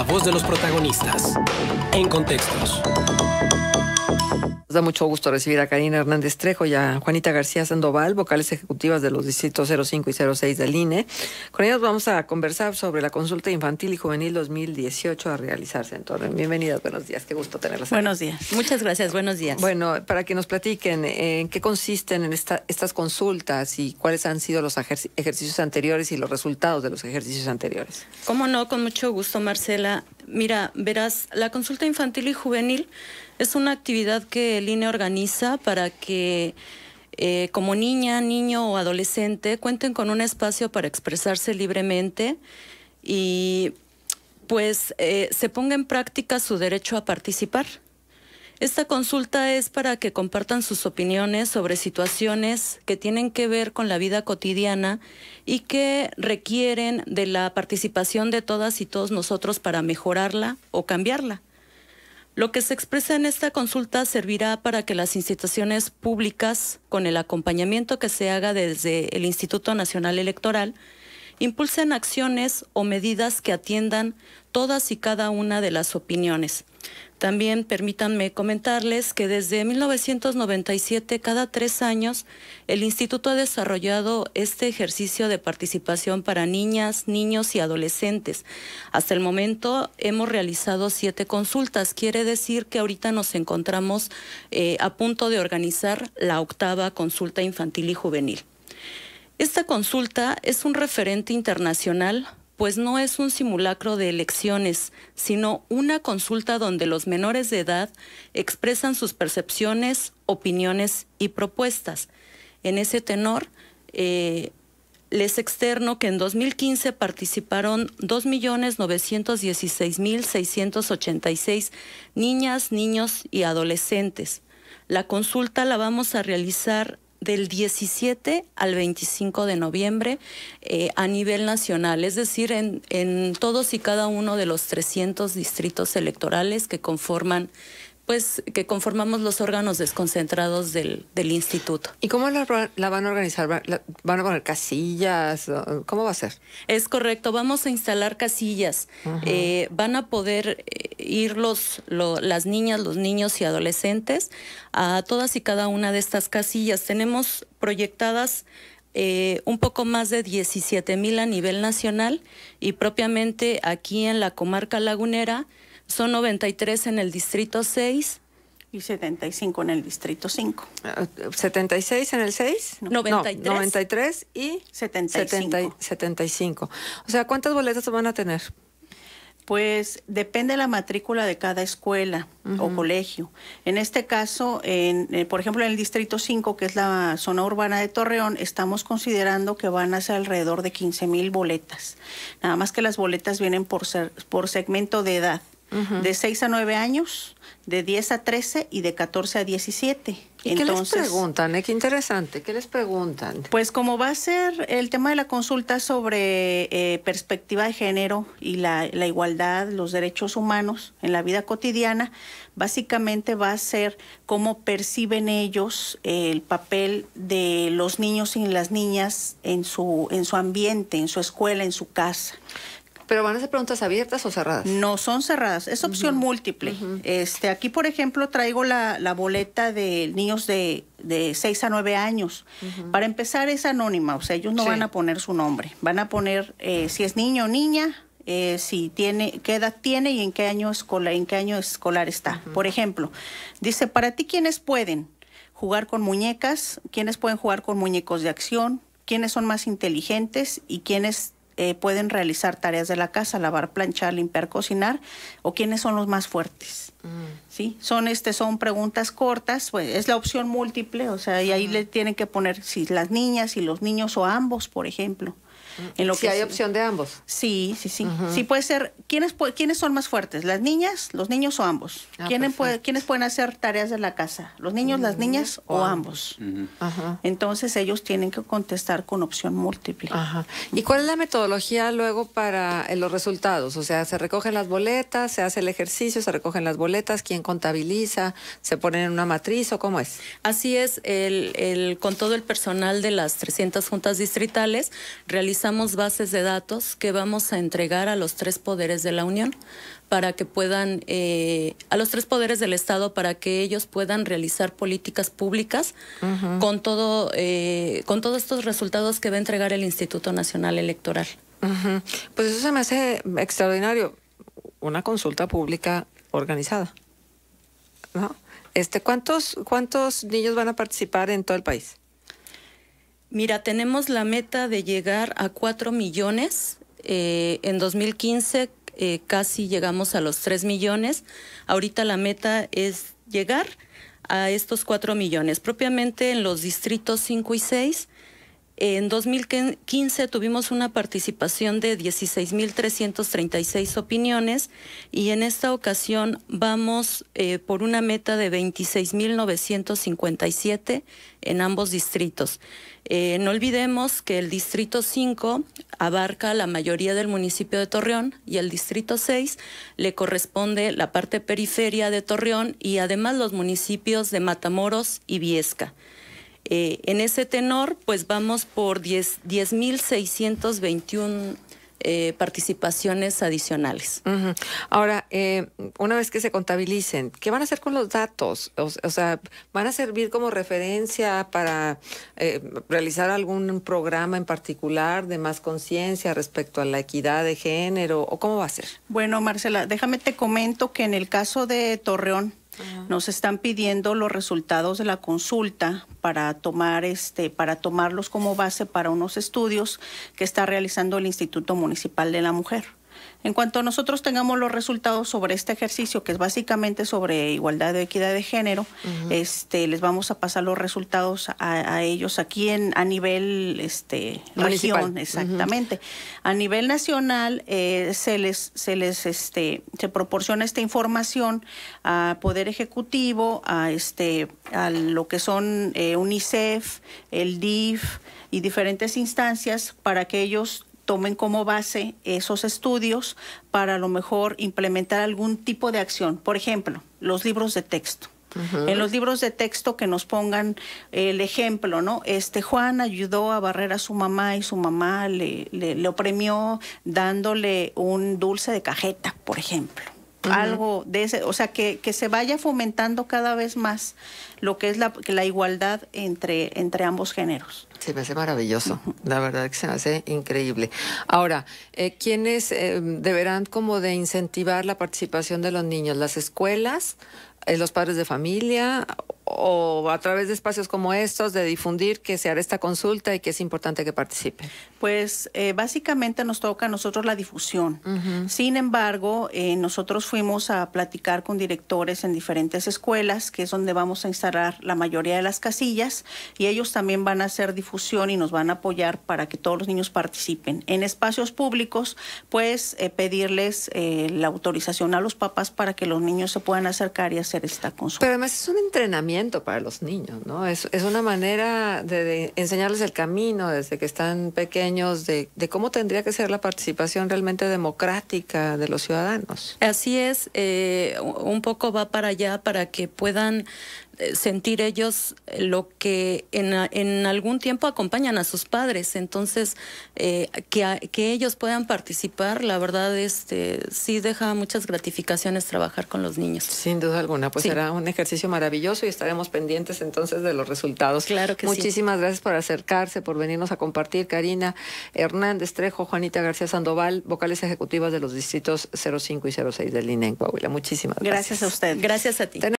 la voz de los protagonistas. En contextos. Nos da mucho gusto recibir a Karina Hernández Trejo y a Juanita García Sandoval, vocales ejecutivas de los distritos 05 y 06 del INE. Con ellos vamos a conversar sobre la consulta infantil y juvenil 2018 a realizarse en Torreón. Bienvenidas, buenos días, qué gusto tenerlas. Buenos días, muchas gracias, buenos días. Bueno, para que nos platiquen en eh, qué consisten en estas consultas y cuáles han sido los ejercicios anteriores y los resultados de los ejercicios anteriores. Cómo no, con mucho gusto, Marcela. Mira, verás, la consulta infantil y juvenil es una actividad que el INE organiza para que eh, como niña, niño o adolescente cuenten con un espacio para expresarse libremente y pues eh, se ponga en práctica su derecho a participar. Esta consulta es para que compartan sus opiniones sobre situaciones que tienen que ver con la vida cotidiana y que requieren de la participación de todas y todos nosotros para mejorarla o cambiarla. Lo que se expresa en esta consulta servirá para que las instituciones públicas, con el acompañamiento que se haga desde el Instituto Nacional Electoral, impulsen acciones o medidas que atiendan todas y cada una de las opiniones. También permítanme comentarles que desde 1997, cada tres años, el instituto ha desarrollado este ejercicio de participación para niñas, niños y adolescentes. Hasta el momento hemos realizado siete consultas. Quiere decir que ahorita nos encontramos eh, a punto de organizar la octava consulta infantil y juvenil. Esta consulta es un referente internacional, pues no es un simulacro de elecciones, sino una consulta donde los menores de edad expresan sus percepciones, opiniones y propuestas. En ese tenor, eh, les externo que en 2015 participaron 2.916.686 niñas, niños y adolescentes. La consulta la vamos a realizar del 17 al 25 de noviembre eh, a nivel nacional, es decir, en, en todos y cada uno de los 300 distritos electorales que conforman pues que conformamos los órganos desconcentrados del, instituto. ¿Y cómo la, van a organizar? ¿Van a poner casillas? ¿Cómo va a ser? Es correcto, vamos a instalar casillas. Eh, van a poder eh, ir los, las niñas, los niños y adolescentes a todas y cada una de estas casillas. Tenemos proyectadas eh, un poco más de 17 mil a nivel nacional y propiamente aquí en la comarca lagunera son 93 en el distrito 6. Y 75 en el distrito 5. ¿76 ah, en el 6? 93. y 75. O sea, ¿cuántas boletas van a tener? Pues depende de la matrícula de cada escuela o colegio. En este caso, en, eh, por ejemplo, en el Distrito 5, que es la zona urbana de Torreón, estamos considerando que van a ser alrededor de 15 mil boletas. Nada más que las boletas vienen por, por segmento de edad de 6 a 9 años, de 10 a 13 y de 14 a 17. ¿Y ¿Qué les preguntan? Eh? Qué interesante. ¿Qué les preguntan? Pues como va a ser el tema de la consulta sobre eh, perspectiva de género y la, igualdad, los derechos humanos en la vida cotidiana, básicamente va a ser cómo perciben ellos el papel de los niños y las niñas en su, en su ambiente, en su escuela, en su casa. Pero van a ser preguntas abiertas o cerradas. No son cerradas, es opción múltiple. Este, aquí, por ejemplo, traigo la, boleta de niños de, de 6 a 9 años. Para empezar, es anónima, o sea, ellos no van a poner su nombre, van a poner eh, si es niño o niña, eh, si tiene, qué edad tiene y en qué año escolar, en año escolar está. Por ejemplo, dice, para ti, ¿quiénes pueden jugar con muñecas? ¿Quiénes pueden jugar con muñecos de acción? ¿Quiénes son más inteligentes y quiénes eh, pueden realizar tareas de la casa, lavar, planchar, limpiar, cocinar, o quiénes son los más fuertes. Mm. ¿Sí? Son, este, son preguntas cortas, pues, es la opción múltiple, o sea, y ahí le tienen que poner si las niñas, si los niños o ambos, por ejemplo. En lo que hay opción de ambos. Sí, sí, sí. Sí puede ser. ¿Quiénes, ¿Quiénes son más fuertes? ¿Las niñas, los niños o ambos? Ah, ¿Quiénes, pueden hacer tareas de la casa? ¿Los niños, las niñas o, ambos? Entonces ellos tienen que contestar con opción múltiple. ¿Y cuál es la metodología luego para eh, los resultados? O sea, se recogen las boletas, se hace el ejercicio, se recogen las boletas, quién contabiliza, se ponen en una matriz o cómo es? Así es, el, el, con todo el personal de las 300 juntas distritales realiza realizamos bases de datos que vamos a entregar a los tres poderes de la Unión para que puedan, eh, a los tres poderes del Estado para que ellos puedan realizar políticas públicas con todo, eh, con todos estos resultados que va a entregar el Instituto Nacional Electoral. Pues eso se me hace extraordinario, una consulta pública organizada. Este, ¿cuántos, ¿Cuántos niños van a participar en todo el país? Mira, tenemos la meta de llegar a 4 millones. Eh, en 2015 eh, casi llegamos a los 3 millones. Ahorita la meta es llegar a estos 4 millones. Propiamente en los distritos 5 y 6 en 2015 tuvimos una participación de 16.336 opiniones y en esta ocasión vamos eh, por una meta de 26.957 en ambos distritos. Eh, no olvidemos que el distrito 5 abarca la mayoría del municipio de Torreón y el distrito 6 le corresponde la parte periferia de Torreón y además los municipios de Matamoros y Viesca. Eh, en ese tenor, pues vamos por 10.621 eh, participaciones adicionales. Ahora, eh, una vez que se contabilicen, ¿qué van a hacer con los datos? o sea, ¿van a servir como referencia para eh, realizar algún programa en particular de más conciencia respecto a la equidad de género? ¿O cómo va a ser? Bueno, Marcela, déjame te comento que en el caso de Torreón, nos están pidiendo los resultados de la consulta para tomar este para tomarlos como base para unos estudios que está realizando el Instituto Municipal de la Mujer. En cuanto nosotros tengamos los resultados sobre este ejercicio, que es básicamente sobre igualdad de equidad de género, este, les vamos a pasar los resultados a, ellos aquí en, a nivel este, región, exactamente. A nivel nacional eh, se les, se les este, se proporciona esta información a Poder Ejecutivo, a este, a lo que son eh, UNICEF, el DIF y diferentes instancias para que ellos tomen como base esos estudios para a lo mejor implementar algún tipo de acción. Por ejemplo, los libros de texto. En los libros de texto que nos pongan el ejemplo, ¿no? Este Juan ayudó a barrer a su mamá y su mamá le, le, le oprimió dándole un dulce de cajeta, por ejemplo algo de ese, o sea, que, que, se vaya fomentando cada vez más lo que es la, la igualdad entre, entre ambos géneros. Sí, me hace maravilloso, la verdad que se me hace increíble. Ahora, eh, ¿quiénes eh, deberán como de incentivar la participación de los niños? ¿Las escuelas? Eh, ¿Los padres de familia? o a través de espacios como estos, de difundir que se hará esta consulta y que es importante que participe? Pues eh, básicamente nos toca a nosotros la difusión. Sin embargo, eh, nosotros fuimos a platicar con directores en diferentes escuelas, que es donde vamos a instalar la mayoría de las casillas, y ellos también van a hacer difusión y nos van a apoyar para que todos los niños participen. En espacios públicos, pues eh, pedirles la autorización a los papás para que los niños se puedan acercar y hacer esta consulta. Pero además es un entrenamiento para los niños, ¿no? Es, una manera de, enseñarles el camino desde que están pequeños, de, cómo tendría que ser la participación realmente democrática de los ciudadanos. Así es, eh, un poco va para allá para que puedan eh, sentir ellos lo que en, algún tiempo acompañan a sus padres. Entonces, eh, que, ellos puedan participar, la verdad, este, sí deja muchas gratificaciones trabajar con los niños. Sin duda alguna, pues será un ejercicio maravilloso y estaremos pendientes entonces de los resultados. Claro que Muchísimas gracias por acercarse, por venirnos a compartir, Karina Hernández Trejo, Juanita García Sandoval, vocales ejecutivas de los distritos 05 y 06 del INE en Coahuila. Muchísimas gracias. Gracias a usted. Gracias a ti.